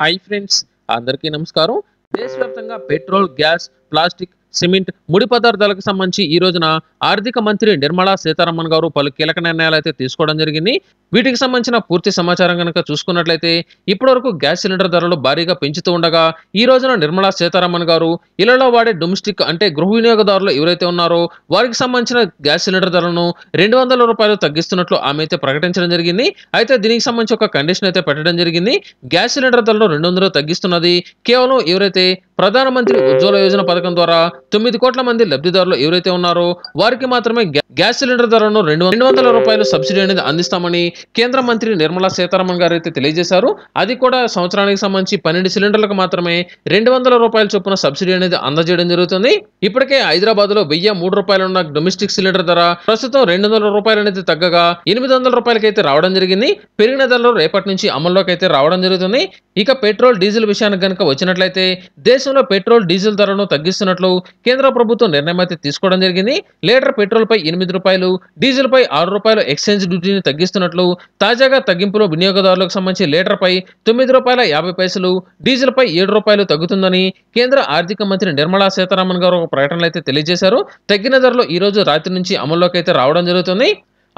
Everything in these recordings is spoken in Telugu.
హాయ్ ఫ్రెండ్స్ అందరికీ నమస్కారం దేశవ్యాప్తంగా పెట్రోల్ గ్యాస్ ప్లాస్టిక్ సిమెంట్ ముడి పదార్థాలకు సంబంధించి ఈ రోజున ఆర్థిక మంత్రి నిర్మలా సీతారామన్ గారు పలు కీలక నిర్ణయాలు అయితే తీసుకోవడం జరిగింది వీటికి సంబంధించిన పూర్తి సమాచారం కనుక చూసుకున్నట్లయితే ఇప్పటివరకు గ్యాస్ సిలిండర్ ధరలు భారీగా పెంచుతూ ఉండగా ఈ రోజున నిర్మలా సీతారామన్ గారు ఇళ్లలో వాడే డొమెస్టిక్ అంటే గృహ వినియోగదారులు ఎవరైతే ఉన్నారో వారికి సంబంధించిన గ్యాస్ సిలిండర్ ధరలను రెండు వందల రూపాయలు తగ్గిస్తున్నట్లు ఆమె అయితే ప్రకటించడం జరిగింది అయితే దీనికి సంబంధించి ఒక కండిషన్ అయితే పెట్టడం జరిగింది గ్యాస్ సిలిండర్ ధరలు రెండు వందలు తగ్గిస్తున్నది కేవలం ఎవరైతే ప్రధానమంత్రి ఉజ్వల యోజన పథకం ద్వారా తొమ్మిది కోట్ల మంది లబ్ధిదారులు ఎవరైతే ఉన్నారో వారికి మాత్రమే గ్యాస్ సిలిండర్ ధరను రెండు రెండు వందల రూపాయలు సబ్సిడీ అనేది అందిస్తామని కేంద్ర మంత్రి నిర్మలా సీతారామన్ గారు అయితే తెలియజేశారు అది కూడా సంవత్సరానికి సంబంధించి పన్నెండు సిలిండర్లకు మాత్రమే రెండు వందల రూపాయల చొప్పున సబ్సిడీ అనేది అందజేయడం జరుగుతుంది ఇప్పటికే హైదరాబాద్ లో వెయ్యి మూడు రూపాయలు ఉన్న డొమెస్టిక్ సిలిండర్ ధర ప్రస్తుతం రెండు వందల రూపాయలు అనేది తగ్గగా ఎనిమిది వందల రూపాయలకైతే రావడం జరిగింది పెరిగిన ధరలు రేపటి నుంచి అమల్లోకి అయితే రావడం జరుగుతుంది ఇక పెట్రోల్ డీజిల్ విషయానికి కనుక వచ్చినట్లయితే దేశంలో పెట్రోల్ డీజిల్ ధరను తగ్గిస్తున్నట్లు కేంద్ర ప్రభుత్వం నిర్ణయం అయితే తీసుకోవడం జరిగింది లీటర్ పెట్రోల్ పై ఎనిమిది రూపాయలు డీజిల్ పై ఆరు రూపాయలు ఎక్స్చేంజ్ డ్యూటీని తగ్గిస్తున్నట్లు తాజాగా తగ్గింపులో వినియోగదారులకు సంబంధించి లీటర్పై తొమ్మిది రూపాయల యాభై పైసలు డీజిల్ పై ఏడు రూపాయలు తగ్గుతుందని కేంద్ర ఆర్థిక మంత్రి నిర్మలా సీతారామన్ గారు ఒక ప్రకటనలో అయితే తెలియజేశారు తగ్గిన ధరలు ఈ రోజు రాత్రి నుంచి అమల్లోకి అయితే రావడం జరుగుతుంది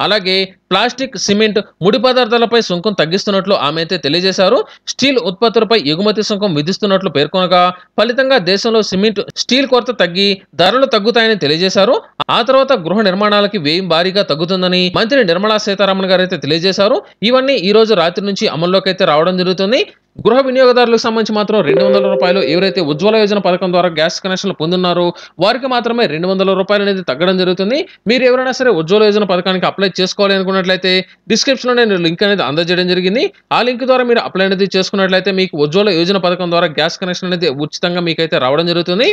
అలాగే ప్లాస్టిక్ సిమెంట్ ముడి పదార్థాలపై సుంకం తగ్గిస్తున్నట్లు ఆమె అయితే తెలియజేశారు స్టీల్ ఉత్పత్తులపై ఎగుమతి సుంకం విధిస్తున్నట్లు పేర్కొనగా ఫలితంగా దేశంలో సిమెంట్ స్టీల్ కొరత తగ్గి ధరలు తగ్గుతాయని తెలియజేశారు ఆ తర్వాత గృహ నిర్మాణాలకి వ్యయం భారీగా తగ్గుతుందని మంత్రి నిర్మలా సీతారామన్ గారు అయితే తెలియజేశారు ఇవన్నీ ఈ రోజు రాత్రి నుంచి అమల్లోకి అయితే రావడం జరుగుతుంది గృహ వినియోగదారులకు సంబంధించి మాత్రం రెండు వందల రూపాయలు ఎవరైతే ఉజ్వల యోజన పథకం ద్వారా గ్యాస్ కనెక్షన్లు పొందున్నారో వారికి మాత్రమే రెండు వందల రూపాయలు అనేది తగ్గడం జరుగుతుంది మీరు ఎవరైనా సరే ఉజ్వల యోజన పథకానికి అప్లై చేసుకోవాలి అనుకున్నట్లయితే డిస్క్రిప్షన్లో నేను లింక్ అనేది అందజేయడం జరిగింది ఆ లింక్ ద్వారా మీరు అప్లై అనేది చేసుకున్నట్లయితే మీకు ఉజ్వల యోజన పథకం ద్వారా గ్యాస్ కనెక్షన్ అనేది ఉచితంగా మీకైతే రావడం జరుగుతుంది